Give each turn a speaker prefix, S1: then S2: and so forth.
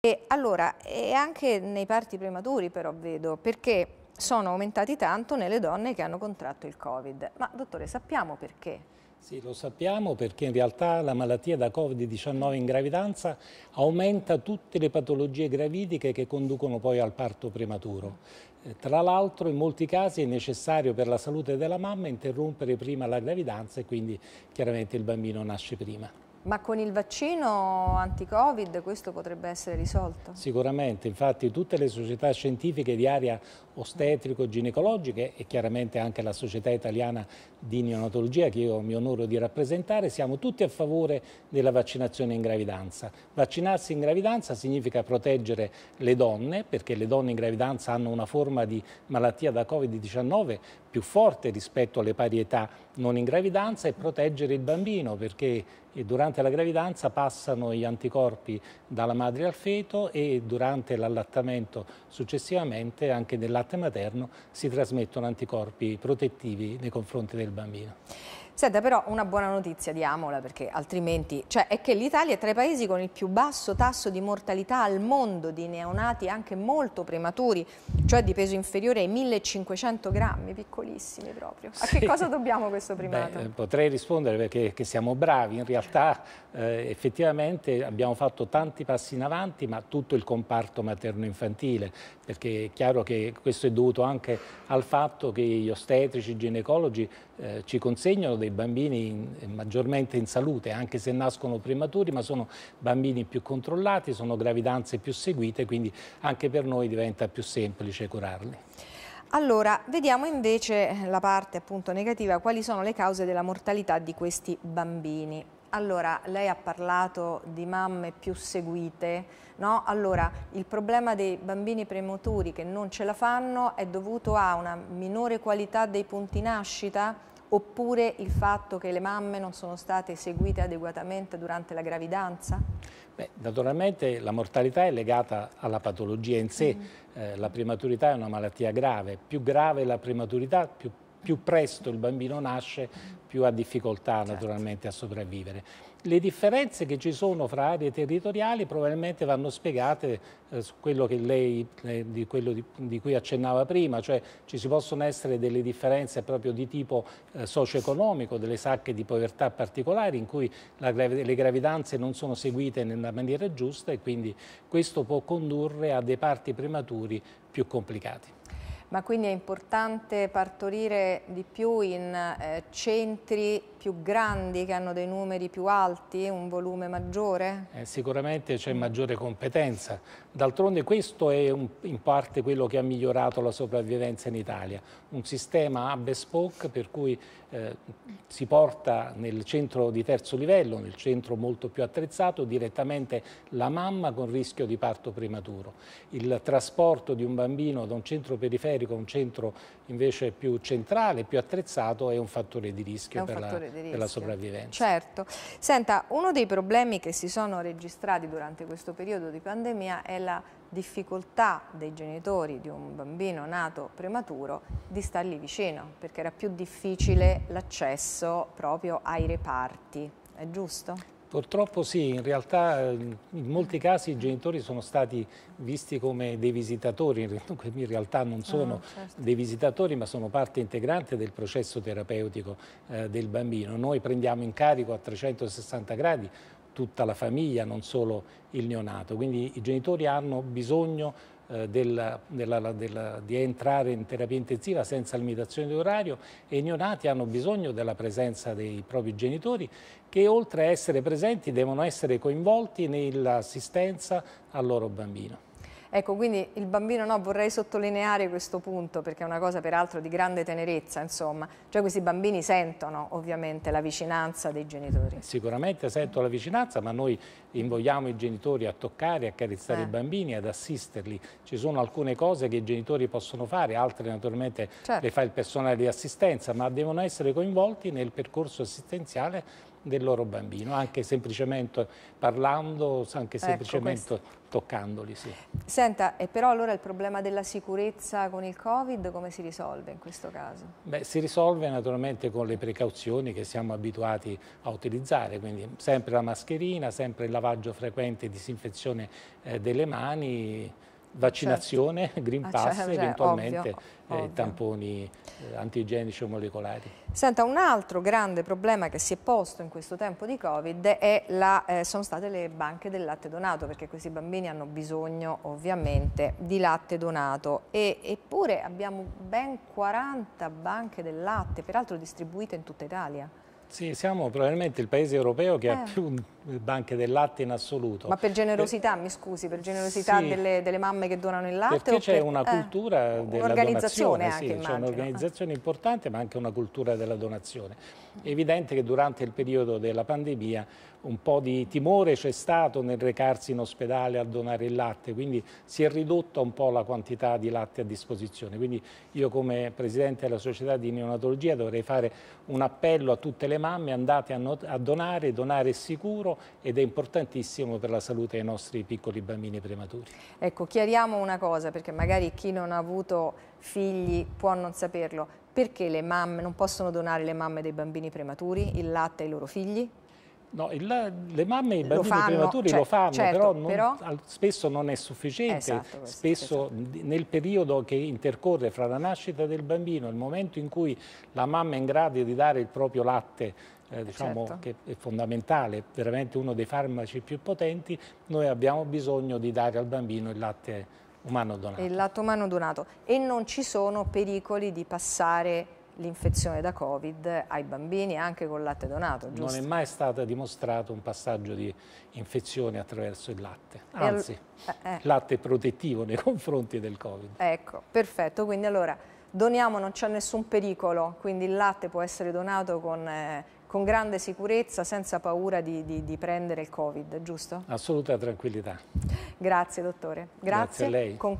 S1: E allora, e anche nei parti prematuri però vedo, perché sono aumentati tanto nelle donne che hanno contratto il Covid. Ma dottore, sappiamo perché?
S2: Sì, lo sappiamo perché in realtà la malattia da Covid-19 in gravidanza aumenta tutte le patologie gravidiche che conducono poi al parto prematuro. Eh, tra l'altro in molti casi è necessario per la salute della mamma interrompere prima la gravidanza e quindi chiaramente il bambino nasce prima.
S1: Ma con il vaccino anti-Covid questo potrebbe essere
S2: risolto? Sicuramente, infatti tutte le società scientifiche di area ostetrico-ginecologiche e chiaramente anche la Società Italiana di Neonatologia che io mi onoro di rappresentare, siamo tutti a favore della vaccinazione in gravidanza. Vaccinarsi in gravidanza significa proteggere le donne, perché le donne in gravidanza hanno una forma di malattia da Covid-19 più forte rispetto alle pari età non in gravidanza e proteggere il bambino perché eh, durante la gravidanza passano gli anticorpi dalla madre al feto e durante l'allattamento successivamente anche nel latte materno si trasmettono anticorpi protettivi nei confronti del bambino.
S1: Senta, però una buona notizia diamola perché altrimenti, cioè è che l'Italia è tra i paesi con il più basso tasso di mortalità al mondo di neonati anche molto prematuri, cioè di peso inferiore ai 1500 grammi, piccolissimi proprio. A sì. che cosa dobbiamo questo primato? Beh,
S2: potrei rispondere perché siamo bravi, in realtà eh, effettivamente abbiamo fatto tanti passi in avanti, ma tutto il comparto materno-infantile, perché è chiaro che questo è dovuto anche al fatto che gli ostetrici, i ginecologi eh, ci consegnano dei dei bambini in, maggiormente in salute, anche se nascono prematuri, ma sono bambini più controllati, sono gravidanze più seguite, quindi anche per noi diventa più semplice curarli.
S1: Allora, vediamo invece la parte appunto negativa, quali sono le cause della mortalità di questi bambini. Allora, lei ha parlato di mamme più seguite, no? Allora, il problema dei bambini prematuri che non ce la fanno è dovuto a una minore qualità dei punti nascita? oppure il fatto che le mamme non sono state seguite adeguatamente durante la gravidanza?
S2: Beh, naturalmente la mortalità è legata alla patologia in sé, mm eh, la prematurità è una malattia grave, più grave la prematurità più, più presto il bambino nasce più ha difficoltà certo. naturalmente a sopravvivere. Le differenze che ci sono fra aree territoriali probabilmente vanno spiegate eh, su quello, lei, eh, di, quello di, di, cui accennava prima, cioè ci si possono essere delle differenze proprio di tipo eh, socio-economico, delle sacche di povertà particolari in cui la, le gravidanze non sono seguite nella maniera giusta e quindi questo può condurre a dei parti prematuri più complicati
S1: ma quindi è importante partorire di più in eh, centri più grandi che hanno dei numeri più alti, un volume maggiore?
S2: Eh, sicuramente c'è maggiore competenza, D'altronde questo è un, in parte quello che ha migliorato la sopravvivenza in Italia, un sistema a bespoke per cui eh, si porta nel centro di terzo livello, nel centro molto più attrezzato, direttamente la mamma con rischio di parto prematuro. Il trasporto di un bambino da un centro periferico a un centro invece più centrale, più attrezzato, è un fattore di rischio, per, fattore la, di rischio. per la sopravvivenza.
S1: Certo. Senta, uno dei problemi che si sono registrati durante questo periodo di pandemia è la nella difficoltà dei genitori di un bambino nato prematuro di stargli vicino, perché era più difficile l'accesso proprio ai reparti, è giusto?
S2: Purtroppo sì, in realtà eh, in molti casi i genitori sono stati visti come dei visitatori, che in realtà non ah, sono oh, certo. dei visitatori ma sono parte integrante del processo terapeutico eh, del bambino. Noi prendiamo in carico a 360 gradi tutta la famiglia, non solo il neonato. Quindi i genitori hanno bisogno eh, della, della, della, di entrare in terapia intensiva senza limitazione di orario e i neonati hanno bisogno della presenza dei propri genitori che oltre a essere presenti devono essere coinvolti nell'assistenza al loro bambino.
S1: Ecco, quindi il bambino no, vorrei sottolineare questo punto perché è una cosa peraltro di grande tenerezza, insomma, cioè questi bambini sentono ovviamente la vicinanza dei genitori.
S2: Eh, sicuramente sentono la vicinanza, ma noi invogliamo i genitori a toccare, a carezzare eh. i bambini, ad assisterli. Ci sono alcune cose che i genitori possono fare, altre naturalmente certo. le fa il personale di assistenza, ma devono essere coinvolti nel percorso assistenziale del loro bambino, anche semplicemente parlando, anche ecco, semplicemente ecco toccandoli. Sì.
S1: Senta, e però allora il problema della sicurezza con il Covid come si risolve in questo caso?
S2: Beh, si risolve naturalmente con le precauzioni che siamo abituati a utilizzare, quindi sempre la mascherina, sempre il lavaggio frequente e disinfezione eh, delle mani, Certo, vaccinazione, certo. Green ah, Pass, ah, cioè, eventualmente ovvio, eh, ovvio. tamponi eh, antigenici o molecolari.
S1: Senta, un altro grande problema che si è posto in questo tempo di Covid la, eh, sono state le banche del latte donato, perché questi bambini hanno bisogno ovviamente di latte donato. E, eppure abbiamo ben 40 banche del latte, peraltro distribuite in tutta Italia.
S2: Sì, siamo probabilmente il paese europeo che ha eh. più banche del latte in assoluto. Ma per
S1: generosità, per... mi scusi, per generosità sì. delle, delle, mamme che donano il latte? Perché c'è per... una eh,
S2: cultura eh, della donazione, anche, sì, c'è un'organizzazione importante ma anche una cultura della donazione. È evidente che durante il periodo della pandemia un po' di timore c'è stato nel recarsi in ospedale a donare il latte, quindi si è ridotta un po' la quantità di latte a disposizione. Quindi io come Presidente della Società di Neonatologia dovrei fare un appello a tutte le mamme, andate a, a donare, donare è sicuro, ed è importantissimo per la salute dei nostri piccoli bambini prematuri.
S1: Ecco, chiariamo una cosa perché magari chi non ha avuto figli può non saperlo. Perché le mamme non possono donare le mamme dei bambini prematuri il latte ai loro figli?
S2: No, il, le mamme e i bambini fanno, prematuri cioè, lo fanno, certo, però, non, però, spesso non è sufficiente. Esatto, spesso esatto. nel periodo che intercorre fra la nascita del bambino e il momento in cui la mamma è in grado di dare il proprio latte eh, diciamo, certo. che è fondamentale, veramente uno dei farmaci più potenti, noi abbiamo bisogno di dare al bambino il latte umano donato. Il
S1: latte umano donato e non ci sono pericoli di passare l'infezione da Covid ai bambini anche col latte donato, giusto? Non è
S2: mai stato dimostrato un passaggio di infezione attraverso il latte, anzi, il eh, eh, latte protettivo nei confronti del Covid.
S1: Ecco, perfetto, quindi allora doniamo, non c'è nessun pericolo, quindi il latte può essere donato con... Eh, con grande sicurezza, senza paura di, di, di, prendere il Covid, giusto?
S2: Assoluta tranquillità.
S1: Grazie dottore. Grazie, Grazie a lei.